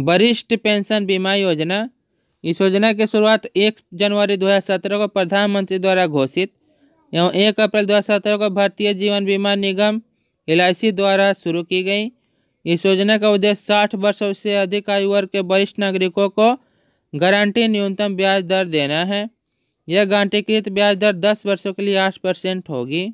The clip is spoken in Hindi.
वरिष्ठ पेंशन बीमा योजना इस योजना की शुरुआत 1 जनवरी 2017 को प्रधानमंत्री द्वारा घोषित एवं 1 अप्रैल 2017 को भारतीय जीवन बीमा निगम एल द्वारा शुरू की गई इस योजना का उद्देश्य साठ वर्ष से अधिक आयु वर्ग के वरिष्ठ नागरिकों को गारंटी न्यूनतम ब्याज दर देना है यह गारंटीकृत ब्याज दर दस वर्षों के लिए आठ परसेंट होगी